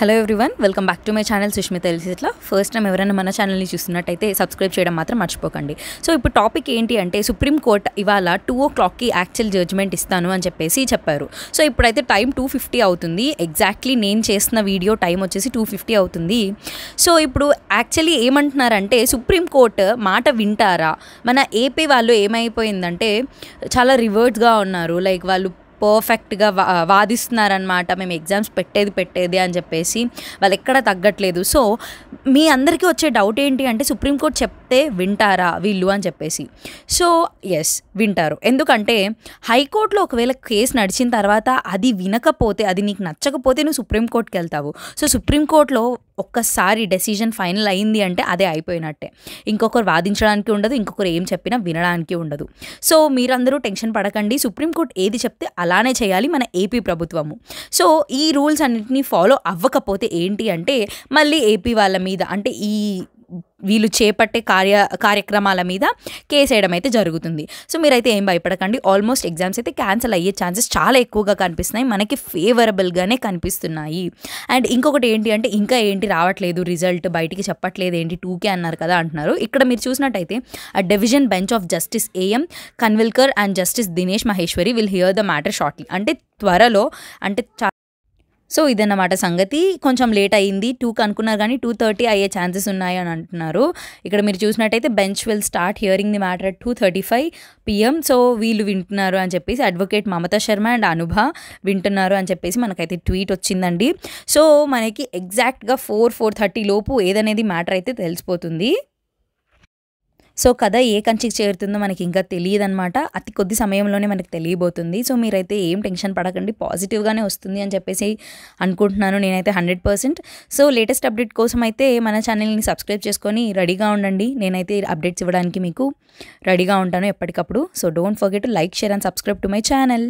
hello everyone welcome back to my channel Sushmita తెలిసి ఇట్లా first time ఎవరైనా మన ఛానల్ని చూస్తున్నట్టయితే సబ్స్క్రైబ్ చేయడం మాత్రం మర్చిపోకండి సో ఇప్పుడు టాపిక్ ఏంటి అంటే సుప్రీంకోర్టు ఇవాళ టూ ఓ క్లాక్కి యాక్చువల్ జడ్జ్మెంట్ ఇస్తాను అని చెప్పేసి చెప్పారు సో ఇప్పుడైతే టైం టూ ఫిఫ్టీ అవుతుంది ఎగ్జాక్ట్లీ నేను చేసిన వీడియో టైం వచ్చేసి టూ ఫిఫ్టీ అవుతుంది సో ఇప్పుడు యాక్చువల్లీ ఏమంటున్నారంటే సుప్రీంకోర్టు మాట వింటారా మన ఏపీ వాళ్ళు ఏమైపోయిందంటే చాలా రివర్డ్గా ఉన్నారు లైక్ వాళ్ళు పర్ఫెక్ట్గా వా వాదిస్తున్నారనమాట మేము ఎగ్జామ్స్ పెట్టేది పెట్టేది అని చెప్పేసి వాళ్ళు ఎక్కడ తగ్గట్లేదు సో మీ అందరికీ వచ్చే డౌట్ ఏంటి అంటే సుప్రీంకోర్టు చెప్తే వింటారా వీళ్ళు అని చెప్పేసి సో ఎస్ వింటారు ఎందుకంటే హైకోర్టులో ఒకవేళ కేసు నడిచిన తర్వాత అది వినకపోతే అది నీకు నచ్చకపోతే నువ్వు సుప్రీంకోర్టుకి వెళ్తావు సో సుప్రీంకోర్టులో ఒక్కసారి డెసిజన్ ఫైనల్ అయింది అంటే అదే అయిపోయినట్టే ఇంకొకరు వాదించడానికి ఉండదు ఇంకొకరు ఏం చెప్పినా వినడానికి ఉండదు సో మీరందరూ టెన్షన్ పడకండి సుప్రీంకోర్టు ఏది చెప్తే అలానే చేయాలి మన ఏపీ ప్రభుత్వము సో ఈ రూల్స్ అన్నింటినీ ఫాలో అవ్వకపోతే ఏంటి అంటే మళ్ళీ ఏపీ వాళ్ళ మీద అంటే ఈ వీళ్ళు చేపట్టే కార్య కార్యక్రమాల మీద కేసు వేయడం అయితే జరుగుతుంది సో మీరైతే ఏం భయపడకండి ఆల్మోస్ట్ ఎగ్జామ్స్ అయితే క్యాన్సిల్ అయ్యే ఛాన్సెస్ చాలా ఎక్కువగా కనిపిస్తున్నాయి మనకి ఫేవరబుల్గానే కనిపిస్తున్నాయి అండ్ ఇంకొకటి ఏంటి అంటే ఇంకా ఏంటి రావట్లేదు రిజల్ట్ బయటికి చెప్పట్లేదు ఏంటి టూకే అన్నారు కదా అంటున్నారు ఇక్కడ మీరు చూసినట్టయితే ఆ division bench of justice A M Khanwilkar and justice Dinesh Maheshwari will hear the matter shortly అంటే త్వరలో అంటే సో ఇదన్నమాట సంగతి కొంచెం లేట్ అయ్యింది టూకి అనుకున్నారు కానీ టూ థర్టీ అయ్యే ఛాన్సెస్ ఉన్నాయి అని అంటున్నారు ఇక్కడ మీరు చూసినట్టయితే bench will start hearing the matter two thirty five PM so వీళ్ళు వింటున్నారు అని చెప్పేసి అడ్వకేట్ మమతా శర్మ అండ్ అనుభ వింటున్నారు అని చెప్పేసి మనకైతే ట్వీట్ వచ్చిందండి సో మనకి ఎగ్జాక్ట్గా ఫోర్ ఫోర్ థర్టీ లోపు ఏదనేది మ్యాటర్ అయితే తెలిసిపోతుంది సో కథ ఏ కంచికి చేరుతుందో మనకి ఇంకా తెలియదు అనమాట అతి కొద్ది సమయంలోనే మనకి తెలియబోతుంది సో మీరైతే ఏం టెన్షన్ పడకండి పాజిటివ్గానే వస్తుంది అని చెప్పేసి అనుకుంటున్నాను నేనైతే hundred percent so latest update కోసం అయితే మన ఛానల్ని సబ్స్క్రైబ్ చేసుకొని రెడీగా ఉండండి నేనైతే అప్డేట్స్ ఇవ్వడానికి మీకు రెడీగా ఉంటాను ఎప్పటికప్పుడు so don't forget like share and subscribe to my channel